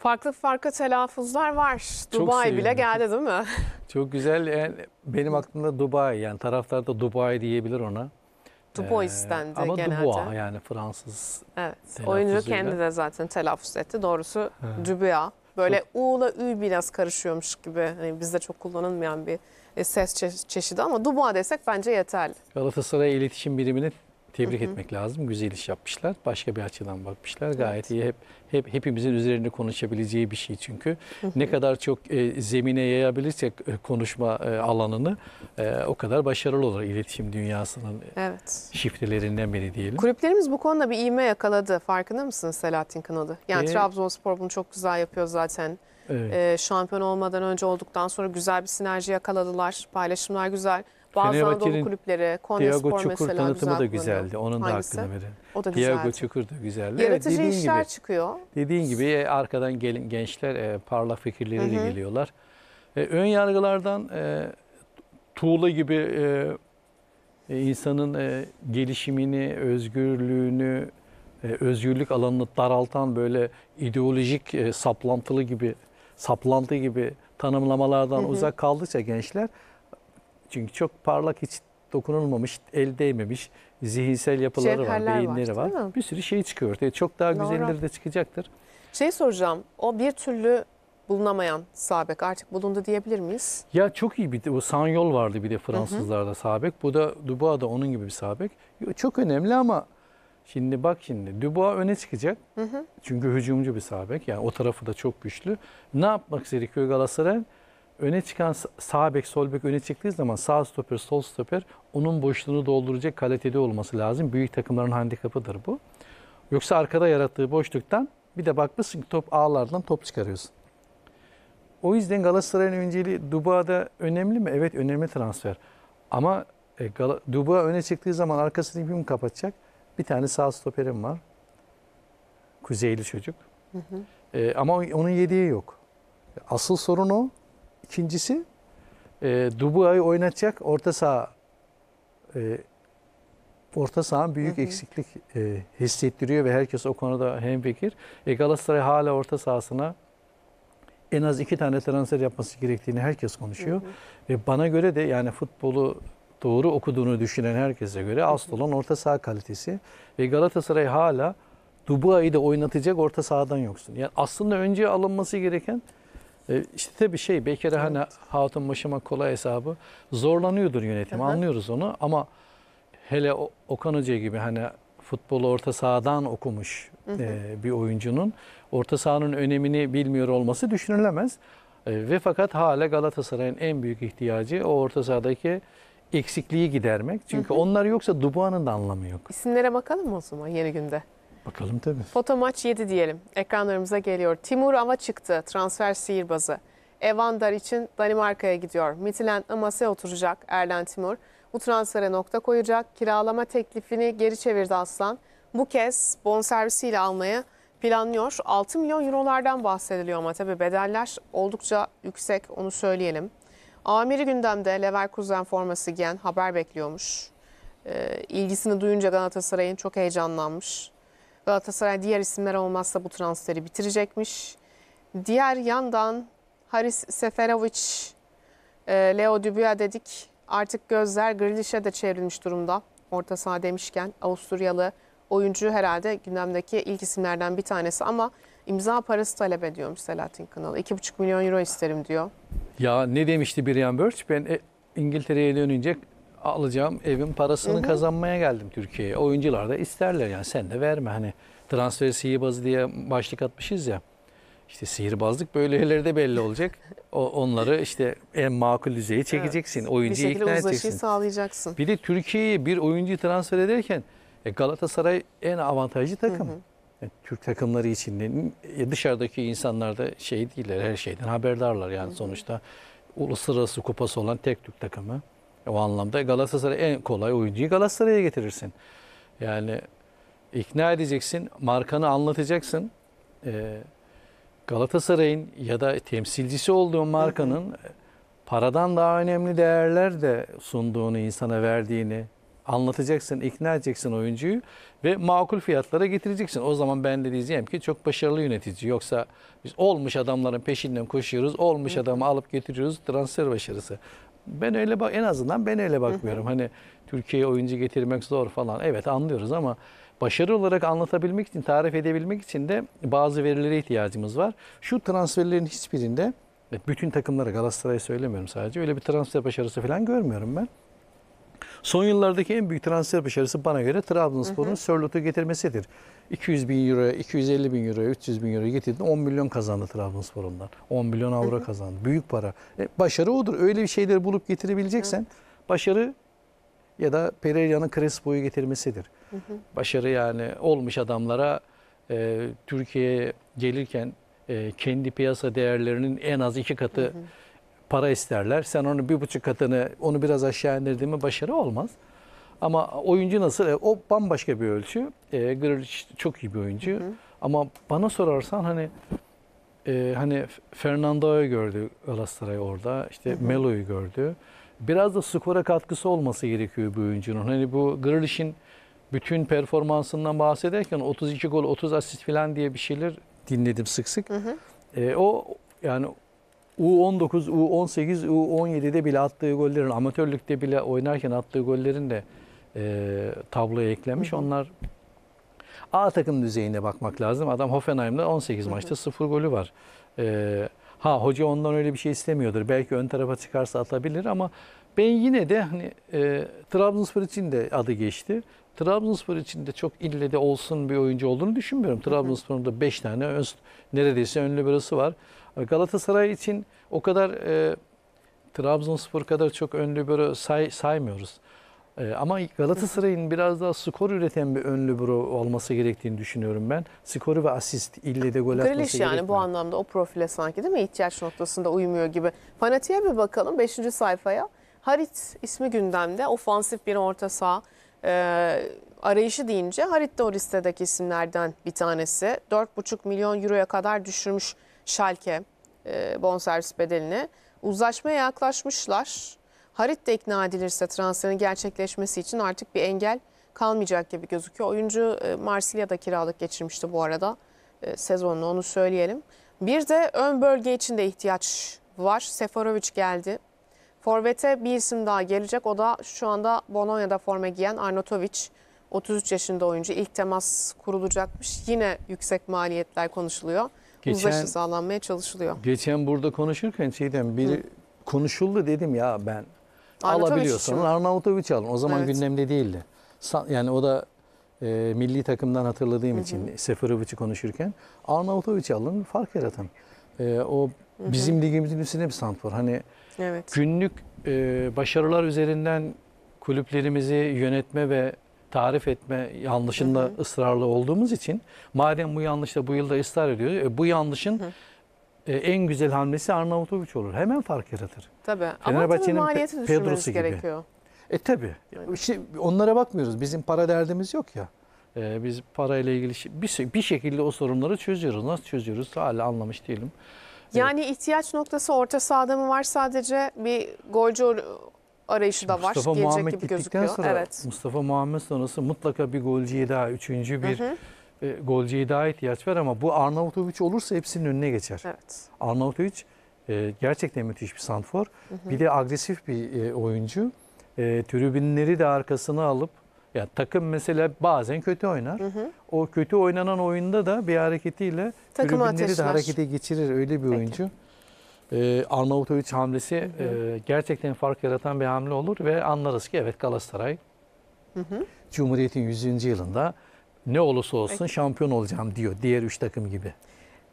Farklı farklı telaffuzlar var. Dubai sevindim. bile geldi değil mi? Çok güzel. Yani e, benim aklımda Dubai yani taraftar da Dubai diyebilir ona. Dubois ee, genelde. Ama Dubois yani Fransız Evet. Oyuncu kendi de zaten telaffuz etti. Doğrusu Dubois. Böyle U ile Ü biraz karışıyormuş gibi. Hani bizde çok kullanılmayan bir e, ses çeşidi ama Dubois desek bence yeterli. Galatasaray İletişim Biriminin tebrik hı hı. etmek lazım. Güzel iş yapmışlar. Başka bir açıdan bakmışlar. Gayet evet. iyi. Hep, hep hepimizin üzerinde konuşabileceği bir şey çünkü. Hı hı. Ne kadar çok e, zemine yayabilirsek e, konuşma e, alanını e, o kadar başarılı olur iletişim dünyasının evet. şifrelerinden biri diyelim. Kulüplerimiz bu konuda bir iğme yakaladı. Farkında mısınız Selahattin Kınalı? Yani e, Trabzonspor bunu çok güzel yapıyor zaten. Evet. E, şampiyon olmadan önce olduktan sonra güzel bir sinerji yakaladılar. Paylaşımlar güzel. Bazı Anadolu kulüpleri, Konya Diego Spor Çukur mesela tanıtımı da güzeldi. Onun da hakkını verin. O da güzeldi. Diego Çukur da güzeldi. Yaratıcı evet, işler gibi, çıkıyor. Dediğin gibi arkadan gelin gençler e, parlak fikirleriyle geliyorlar. E, ön yargılardan e, tuğla gibi e, e, insanın e, gelişimini, özgürlüğünü, e, özgürlük alanını daraltan böyle ideolojik e, saplantılı gibi, saplantı gibi tanımlamalardan hı hı. uzak kaldıkça gençler çünkü çok parlak hiç dokunulmamış, el değmemiş zihinsel yapıları Cevherler var, beyinleri var. var. Bir sürü şey çıkıyor ortaya. Çok daha güzelleri de çıkacaktır. Şey soracağım, o bir türlü bulunamayan Sabek artık bulundu diyebilir miyiz? Ya çok iyi bir de o Sanyol vardı bir de Fransızlarda Sabek. Bu da Dubois onun gibi bir Sabek. Çok önemli ama şimdi bak şimdi Dubois öne çıkacak. Hı hı. Çünkü hücumcu bir Sabek. Yani o tarafı da çok güçlü. Ne yapmak gerekiyor Galatasaray? öne çıkan sağ bek, sol bek öne çıktığı zaman sağ stoper, sol stoper onun boşluğunu dolduracak kalitede olması lazım. Büyük takımların handikapıdır bu. Yoksa arkada yarattığı boşluktan bir de bakmışsın ki top ağlardan top çıkarıyorsun. O yüzden Galatasaray'ın önceliği Duba'da önemli mi? Evet önemli transfer. Ama e, Gal- Duba öne çıktığı zaman arkasını kim kapatacak? Bir tane sağ stoperim var. Kuzeyli çocuk. Hı hı. E, ama onun yediği yok. Asıl sorun o. İkincisi e, Dubua'yı oynatacak orta saha e, orta sahanın büyük hı hı. eksiklik e, hissettiriyor ve herkes o konuda hemfikir. E, Galatasaray hala orta sahasına en az iki tane transfer yapması gerektiğini herkes konuşuyor. Hı hı. Ve bana göre de yani futbolu doğru okuduğunu düşünen herkese göre asıl olan orta saha kalitesi. Ve Galatasaray hala Dubua'yı da oynatacak orta sahadan yoksun. Yani aslında önce alınması gereken işte işte tabii şey Bekir hani evet. hani hatun başıma kolay hesabı zorlanıyordur yönetim. Hı Anlıyoruz onu ama hele Okan Hoca gibi hani futbolu orta sahadan okumuş hı hı. E, bir oyuncunun orta sahanın önemini bilmiyor olması düşünülemez. E, ve fakat hala Galatasaray'ın en büyük ihtiyacı o orta sahadaki eksikliği gidermek. Çünkü hı hı. onlar yoksa Dubuan'ın da anlamı yok. İsimlere bakalım mı o zaman yeni günde? Bakalım tabii. Foto maç 7 diyelim. Ekranlarımıza geliyor. Timur ama çıktı. Transfer sihirbazı. Evander için Danimarka'ya gidiyor. Midtjylland Amas'a oturacak Erlen Timur. Bu transfere nokta koyacak. Kiralama teklifini geri çevirdi Aslan. Bu kez bonservisiyle almayı planlıyor. 6 milyon eurolardan bahsediliyor ama tabii bedeller oldukça yüksek onu söyleyelim. Amiri gündemde Leverkusen forması giyen haber bekliyormuş. E, ilgisini duyunca Galatasaray'ın çok heyecanlanmış. Galatasaray diğer isimler olmazsa bu transferi bitirecekmiş. Diğer yandan Haris Seferovic, e, Leo Dubuya dedik. Artık gözler Grealish'e de çevrilmiş durumda. Orta saha demişken Avusturyalı oyuncu herhalde gündemdeki ilk isimlerden bir tanesi ama imza parası talep ediyormuş Selahattin Kınalı. 2,5 milyon euro isterim diyor. Ya ne demişti Brian Birch? Ben e, İngiltere'ye dönünce alacağım evin parasını Hı-hı. kazanmaya geldim Türkiye'ye. Oyuncular da isterler yani sen de verme. Hani transfer sihirbazı diye başlık atmışız ya. İşte sihirbazlık böyle yerlerde belli olacak. O, onları işte en makul düzeye çekeceksin. Evet. Oyuncuyu ikna Bir şekilde uzlaşıyı sağlayacaksın. Bir de Türkiye'ye bir oyuncu transfer ederken e, Galatasaray en avantajlı takım. Hı hı. E, Türk takımları içinde e, dışarıdaki insanlar da şey değiller her şeyden haberdarlar yani sonuçta uluslararası kupası olan tek Türk takımı. O anlamda Galatasaray en kolay oyuncuyu Galatasaray'a getirirsin. Yani ikna edeceksin, markanı anlatacaksın. Ee, Galatasaray'ın ya da temsilcisi olduğun markanın paradan daha önemli değerler de sunduğunu, insana verdiğini anlatacaksın, ikna edeceksin oyuncuyu ve makul fiyatlara getireceksin. O zaman ben de diyeceğim ki çok başarılı yönetici. Yoksa biz olmuş adamların peşinden koşuyoruz, olmuş adamı alıp getiriyoruz transfer başarısı. Ben öyle bak en azından ben öyle bakmıyorum. hani Türkiye'ye oyuncu getirmek zor falan. Evet anlıyoruz ama başarı olarak anlatabilmek için, tarif edebilmek için de bazı verilere ihtiyacımız var. Şu transferlerin hiçbirinde bütün takımlara Galatasaray'ı söylemiyorum sadece. Öyle bir transfer başarısı falan görmüyorum ben. Son yıllardaki en büyük transfer başarısı bana göre Trabzonspor'un Sörlot'u getirmesidir. 200 bin euro, 250 bin euro, 300 bin euro getirdi. 10 milyon kazandı Trabzonspor ondan. 10 milyon avro kazandı. Büyük para. E, başarı odur. Öyle bir şeyleri bulup getirebileceksen hı. başarı ya da Pereira'nın Crespo'yu getirmesidir. Hı hı. Başarı yani olmuş adamlara e, Türkiye'ye gelirken e, kendi piyasa değerlerinin en az iki katı hı hı para isterler. Sen onu bir buçuk katını, onu biraz aşağı indirdiğin başarı olmaz. Ama oyuncu nasıl? E, o bambaşka bir ölçü. E, Grealish çok iyi bir oyuncu. Hı hı. Ama bana sorarsan hani e, hani Fernando'yu gördü Galatasaray orada. İşte Melo'yu gördü. Biraz da skora katkısı olması gerekiyor bu oyuncunun. Hani bu Grealish'in bütün performansından bahsederken 32 gol, 30 asist falan diye bir şeyler dinledim sık sık. Hı hı. E, o yani U19, U18, U17'de bile attığı gollerin, amatörlükte bile oynarken attığı gollerin de e, tabloya eklenmiş. Hı hı. Onlar A takım düzeyine bakmak lazım. Adam Hoffenheim'de 18 hı hı. maçta 0 golü var. E, ha hoca ondan öyle bir şey istemiyordur. Belki ön tarafa çıkarsa atabilir ama ben yine de hani e, Trabzonspor için de adı geçti. Trabzonspor için de çok ille de olsun bir oyuncu olduğunu düşünmüyorum. Trabzonspor'un da 5 tane ön, neredeyse ön liberosu var. Galatasaray için o kadar e, Trabzonspor kadar çok ön libero say, saymıyoruz. E, ama Galatasaray'ın biraz daha skor üreten bir ön libero olması gerektiğini düşünüyorum ben. Skoru ve asist ille de gol atması Grealish yani bu anlamda o profile sanki değil mi? İhtiyaç noktasında uymuyor gibi. Fanatiğe bir bakalım 5. sayfaya. Harit ismi gündemde. Ofansif bir orta saha e, arayışı deyince Harit de o listedeki isimlerden bir tanesi. 4,5 milyon euroya kadar düşürmüş Schalke e, bonservis bedelini. Uzlaşmaya yaklaşmışlar. Harit de ikna edilirse transferin gerçekleşmesi için artık bir engel kalmayacak gibi gözüküyor. Oyuncu e, Marsilya'da kiralık geçirmişti bu arada e, sezonunu onu söyleyelim. Bir de ön bölge için de ihtiyaç var. Seferovic geldi. Forvet'e bir isim daha gelecek. O da şu anda Bolonya'da forma giyen Arnautovic. 33 yaşında oyuncu. İlk temas kurulacakmış. Yine yüksek maliyetler konuşuluyor geçen, uzlaşı sağlanmaya çalışılıyor. Geçen burada konuşurken şeyden bir konuşuldu dedim ya ben. Arnavut Alabiliyorsan Arnavutoviç alın. O zaman evet. gündemde değildi. Yani o da e, milli takımdan hatırladığım Hı-hı. için Seferovic'i konuşurken Arnavutoviç alın fark yaratın. E, o bizim Hı-hı. ligimizin üstünde bir stand Hani evet. günlük e, başarılar üzerinden kulüplerimizi yönetme ve tarif etme yanlışında hı hı. ısrarlı olduğumuz için madem bu yanlışla bu yılda ısrar ediyor e, bu yanlışın hı. E, en güzel hamlesi Arnavutoviç olur. Hemen fark yaratır. Tabii. Fenerbahçe'nin Ama tabii maliyeti Pedrosu gibi. gerekiyor. E tabii. İşte onlara bakmıyoruz. Bizim para derdimiz yok ya. E, biz parayla ilgili bir, bir şekilde o sorunları çözüyoruz. Nasıl çözüyoruz hala anlamış değilim. E, yani ihtiyaç noktası orta sahada mı var sadece bir golcü arayışı da var. Mustafa Gelecek Muhammed gibi gittikten gözüküyor. sonra evet. Mustafa Muhammed sonrası mutlaka bir golcüye daha, üçüncü bir hı E, golcüye daha ihtiyaç var ama bu Arnautovic olursa hepsinin önüne geçer. Evet. Arnautovic e, gerçekten müthiş bir santfor. Hı hı. Bir de agresif bir e, oyuncu. E, tribünleri de arkasına alıp yani takım mesela bazen kötü oynar. Hı hı. O kötü oynanan oyunda da bir hareketiyle Takımı tribünleri ateşler. de harekete geçirir öyle bir Peki. oyuncu e, Arnavutowicz hamlesi E, gerçekten fark yaratan bir hamle olur ve anlarız ki evet Galatasaray hı hı. Cumhuriyet'in 100. yılında ne olursa olsun Peki. şampiyon olacağım diyor diğer 3 takım gibi.